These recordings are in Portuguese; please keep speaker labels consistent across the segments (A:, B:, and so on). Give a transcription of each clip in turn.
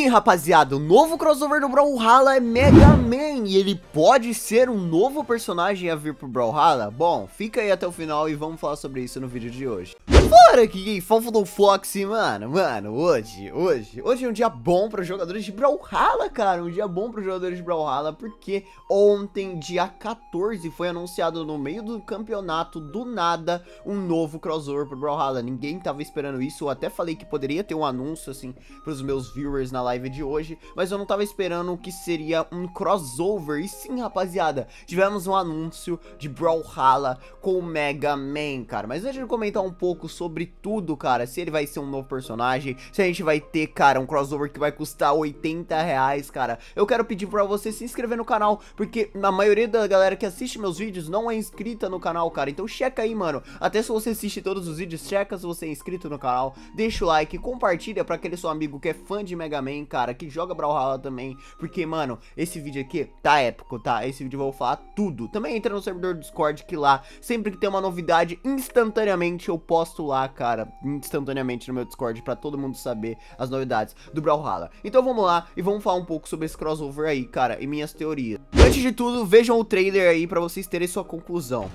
A: Sim, rapaziada, o novo crossover do Brawlhalla é Mega Man e ele pode ser um novo personagem a vir pro Brawlhalla? Bom, fica aí até o final e vamos falar sobre isso no vídeo de hoje. Bora aqui, Fofo do Foxy, mano, mano, hoje, hoje, hoje é um dia bom para jogadores de Brawlhalla, cara, um dia bom para jogadores de Brawlhalla, porque ontem, dia 14, foi anunciado no meio do campeonato, do nada, um novo crossover pro Brawlhalla, ninguém tava esperando isso, eu até falei que poderia ter um anúncio, assim, pros meus viewers na live live de hoje, mas eu não tava esperando que seria um crossover. E sim, rapaziada, tivemos um anúncio de Brawlhalla com o Mega Man, cara. Mas antes de comentar um pouco sobre tudo, cara, se ele vai ser um novo personagem, se a gente vai ter, cara, um crossover que vai custar 80 reais, cara, eu quero pedir pra você se inscrever no canal, porque a maioria da galera que assiste meus vídeos não é inscrita no canal, cara. Então checa aí, mano. Até se você assiste todos os vídeos, checa se você é inscrito no canal, deixa o like, compartilha pra aquele seu amigo que é fã de Mega Man também, cara, que joga Brawlhalla também, porque, mano, esse vídeo aqui tá épico, tá? Esse vídeo eu vou falar tudo. Também entra no servidor do Discord que lá, sempre que tem uma novidade, instantaneamente eu posto lá, cara, instantaneamente no meu Discord pra todo mundo saber as novidades do Brawlhalla. Então vamos lá e vamos falar um pouco sobre esse crossover aí, cara, e minhas teorias. Antes de tudo, vejam o trailer aí pra vocês terem sua conclusão.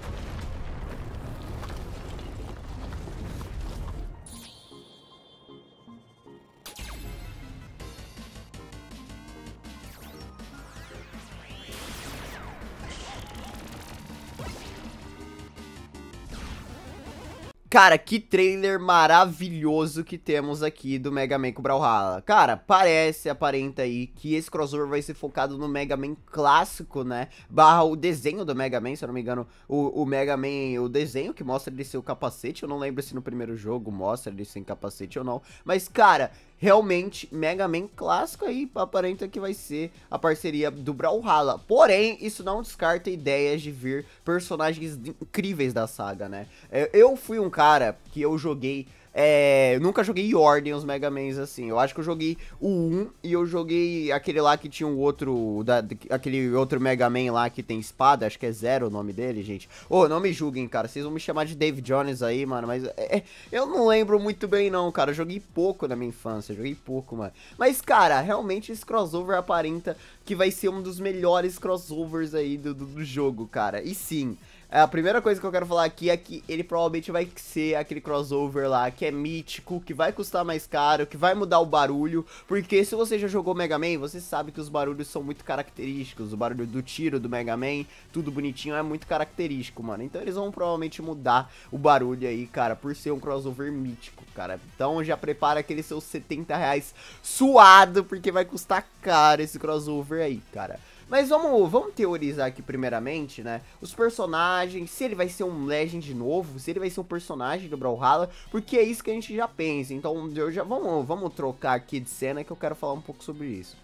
A: Cara, que trailer maravilhoso que temos aqui do Mega Man com Brawlhalla. Cara, parece, aparenta aí, que esse crossover vai ser focado no Mega Man clássico, né? Barra o desenho do Mega Man, se eu não me engano, o, o Mega Man, o desenho que mostra ele sem o capacete. Eu não lembro se no primeiro jogo mostra ele sem capacete ou não. Mas, cara, realmente Mega Man clássico aí aparenta que vai ser a parceria do Brawlhalla. Porém, isso não descarta ideias de vir personagens incríveis da saga, né? É, eu fui um cara que eu joguei é, eu nunca joguei ordem os Mega Mans assim. Eu acho que eu joguei o 1 e eu joguei aquele lá que tinha um outro. Da, aquele outro Mega Man lá que tem espada, acho que é Zero o nome dele, gente. Ô, oh, não me julguem, cara. Vocês vão me chamar de Dave Jones aí, mano. Mas é, é, eu não lembro muito bem, não, cara. Eu joguei pouco na minha infância, joguei pouco, mano. Mas, cara, realmente esse crossover aparenta que vai ser um dos melhores crossovers aí do, do, do jogo, cara. E sim, é, a primeira coisa que eu quero falar aqui é que ele provavelmente vai ser aquele crossover lá que é mítico, que vai custar mais caro, que vai mudar o barulho, porque se você já jogou Mega Man, você sabe que os barulhos são muito característicos, o barulho do tiro do Mega Man, tudo bonitinho, é muito característico, mano. Então eles vão provavelmente mudar o barulho aí, cara, por ser um crossover mítico, cara. Então já prepara aquele seus 70 reais suado, porque vai custar caro esse crossover aí, cara. Mas vamos, vamos teorizar aqui primeiramente, né? Os personagens, se ele vai ser um Legend novo, se ele vai ser um personagem do Brawlhalla, porque é isso que a gente já pensa. Então, eu já vamos, vamos trocar aqui de cena que eu quero falar um pouco sobre isso.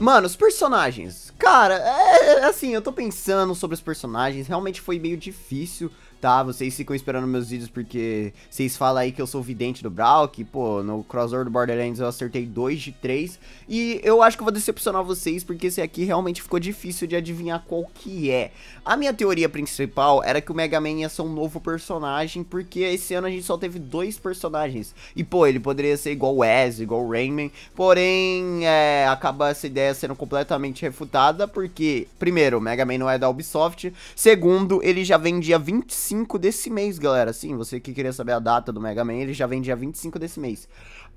A: Mano, os personagens. Cara, é, é assim, eu tô pensando sobre os personagens. Realmente foi meio difícil tá? Vocês ficam esperando meus vídeos porque vocês falam aí que eu sou vidente do Brawl, que, pô, no crossover do Borderlands eu acertei 2 de 3. E eu acho que eu vou decepcionar vocês porque esse aqui realmente ficou difícil de adivinhar qual que é. A minha teoria principal era que o Mega Man ia ser um novo personagem, porque esse ano a gente só teve dois personagens. E, pô, ele poderia ser igual o Ez, igual o Rayman, porém, é, acaba essa ideia sendo completamente refutada, porque, primeiro, o Mega Man não é da Ubisoft, segundo, ele já vendia 25 25 desse mês, galera. Sim, você que queria saber a data do Mega Man, ele já vem dia 25 desse mês.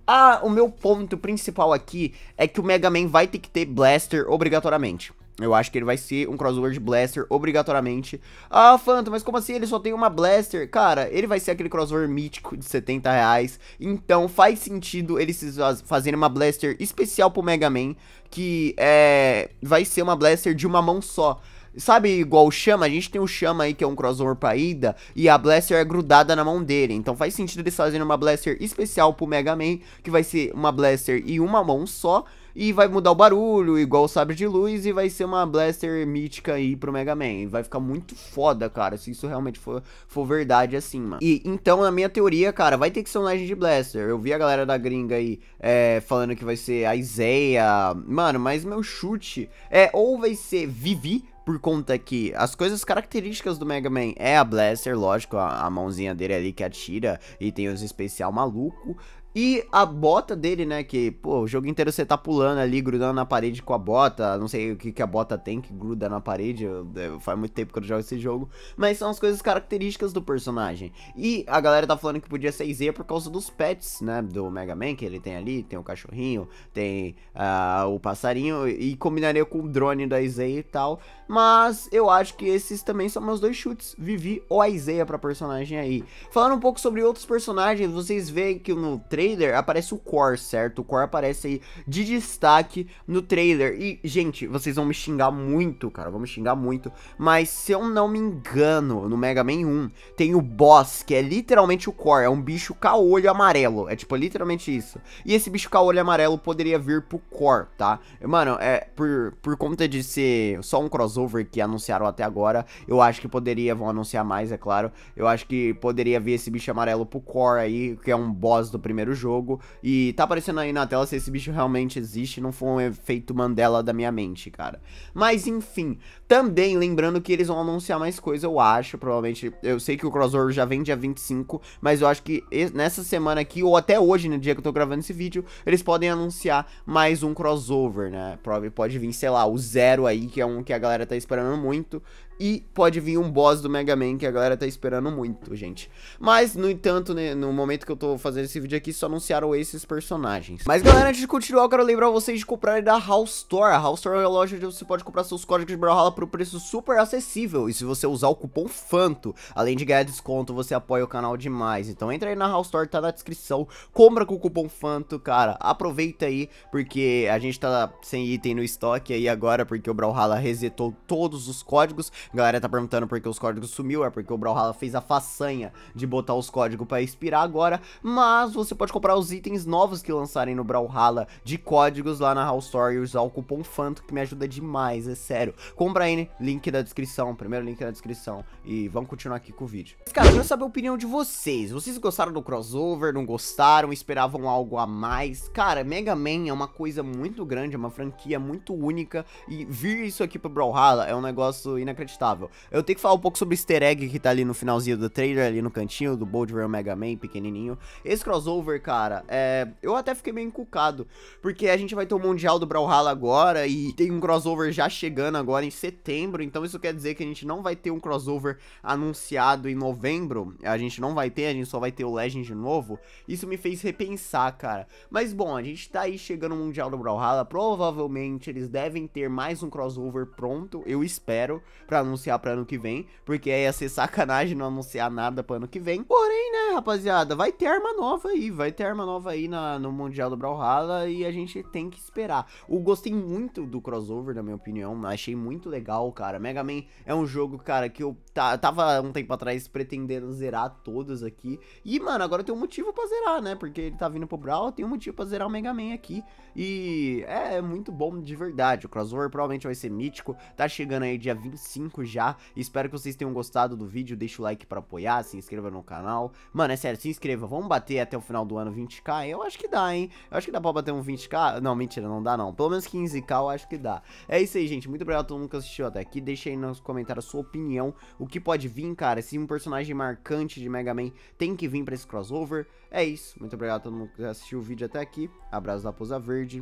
A: Ah, o meu ponto principal aqui é que o Mega Man vai ter que ter Blaster obrigatoriamente. Eu acho que ele vai ser um crossover de Blaster obrigatoriamente. Ah, Phantom, mas como assim ele só tem uma Blaster? Cara, ele vai ser aquele crossover mítico de 70 reais. Então faz sentido eles fazerem uma Blaster especial pro Mega Man. Que é, vai ser uma Blaster de uma mão só. Sabe igual o Chama? A gente tem o Chama aí que é um crossover pra Ida e a Blaster é grudada na mão dele. Então faz sentido eles fazerem uma Blaster especial pro Mega Man, que vai ser uma Blaster e uma mão só. E vai mudar o barulho, igual o Sabre de Luz, e vai ser uma Blaster mítica aí pro Mega Man. vai ficar muito foda, cara, se isso realmente for, for verdade assim, mano. E então, na minha teoria, cara, vai ter que ser um Legend Blaster. Eu vi a galera da gringa aí é, falando que vai ser a Isaiah, mano, mas meu chute é ou vai ser Vivi, por conta que as coisas características do Mega Man é a Blaster, lógico, a, a mãozinha dele ali que atira e tem os especial maluco. E a bota dele, né, que, pô, o jogo inteiro você tá pulando ali, grudando na parede com a bota, não sei o que, que a bota tem que gruda na parede, eu, eu, faz muito tempo que eu jogo esse jogo, mas são as coisas características do personagem. E a galera tá falando que podia ser Z por causa dos pets, né, do Mega Man, que ele tem ali, tem o cachorrinho, tem uh, o passarinho, e combinaria com o drone da Z e tal, mas eu acho que esses também são meus dois chutes, Vivi ou Isaiah pra personagem aí. Falando um pouco sobre outros personagens, vocês veem que no trailer aparece o Core, certo? O Core aparece aí de destaque no trailer, e gente, vocês vão me xingar muito, cara, vão me xingar muito, mas se eu não me engano, no Mega Man 1, tem o Boss, que é literalmente o Core, é um bicho caolho amarelo, é tipo é literalmente isso. E esse bicho caolho amarelo poderia vir pro Core, tá? Mano, é por, por conta de ser só um crossover, crossover que anunciaram até agora. Eu acho que poderia, vão anunciar mais, é claro. Eu acho que poderia vir esse bicho amarelo pro Core aí, que é um boss do primeiro jogo. E tá aparecendo aí na tela se esse bicho realmente existe, não foi um efeito Mandela da minha mente, cara. Mas enfim, também lembrando que eles vão anunciar mais coisa, eu acho, provavelmente. Eu sei que o crossover já vem dia 25, mas eu acho que nessa semana aqui, ou até hoje, no dia que eu tô gravando esse vídeo, eles podem anunciar mais um crossover, né? Pode vir, sei lá, o Zero aí, que é um que a galera estar tá esperando muito. E pode vir um boss do Mega Man que a galera tá esperando muito, gente. Mas, no entanto, né, no momento que eu tô fazendo esse vídeo aqui, só anunciaram esses personagens. Mas, galera, antes de continuar, eu quero lembrar vocês de comprarem da House Store. A House Store é a loja onde você pode comprar seus códigos de Brawlhalla por preço super acessível. E se você usar o cupom FANTO, além de ganhar desconto, você apoia o canal demais. Então, entra aí na House Store, tá na descrição. Compra com o cupom FANTO, cara. Aproveita aí, porque a gente tá sem item no estoque aí agora, porque o Brawlhalla resetou todos os códigos. A galera tá perguntando por que os códigos sumiu, é porque o Brawlhalla fez a façanha de botar os códigos para expirar agora, mas você pode comprar os itens novos que lançarem no Brawlhalla de códigos lá na House Store e usar o cupom FANTO, que me ajuda demais, é sério. Compra aí, link da descrição, primeiro link na descrição, e vamos continuar aqui com o vídeo. cara, eu quero saber a opinião de vocês, vocês gostaram do crossover, não gostaram, esperavam algo a mais? Cara, Mega Man é uma coisa muito grande, é uma franquia muito única, e vir isso aqui pro Brawlhalla é um negócio inacreditável inacreditável. Eu tenho que falar um pouco sobre o easter egg que tá ali no finalzinho do trailer, ali no cantinho, do Bold Rail Mega Man, pequenininho. Esse crossover, cara, é... eu até fiquei meio encucado, porque a gente vai ter o Mundial do Brawlhalla agora e tem um crossover já chegando agora em setembro, então isso quer dizer que a gente não vai ter um crossover anunciado em novembro, a gente não vai ter, a gente só vai ter o Legend de novo. Isso me fez repensar, cara. Mas bom, a gente tá aí chegando no Mundial do Brawlhalla, provavelmente eles devem ter mais um crossover pronto, eu espero, pra anunciar para ano que vem, porque ia ser sacanagem não anunciar nada para ano que vem. Porém, né, rapaziada, vai ter arma nova aí, vai ter arma nova aí na, no Mundial do Brawlhalla e a gente tem que esperar. Eu gostei muito do crossover, na minha opinião, achei muito legal, cara. Mega Man é um jogo, cara, que eu tá, tava um tempo atrás pretendendo zerar todos aqui. E, mano, agora tem um motivo pra zerar, né? Porque ele tá vindo pro Brawl, tem um motivo pra zerar o Mega Man aqui. E é, é muito bom de verdade. O crossover provavelmente vai ser mítico. Tá chegando aí dia 25 já. Espero que vocês tenham gostado do vídeo. Deixa o like pra apoiar, se inscreva no canal. Mano, é sério, se inscreva. Vamos bater até o final do ano 20k? Eu acho que dá, hein? Eu acho que dá pra bater um 20k. Não, mentira, não dá não. Pelo menos 15k eu acho que dá. É isso aí, gente. Muito obrigado a todo mundo que assistiu até aqui. Deixa aí nos comentários a sua opinião. O o que pode vir, cara, se um personagem marcante de Mega Man tem que vir pra esse crossover. É isso, muito obrigado a todo mundo que assistiu o vídeo até aqui, abraço da Pousa Verde,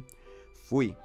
A: fui!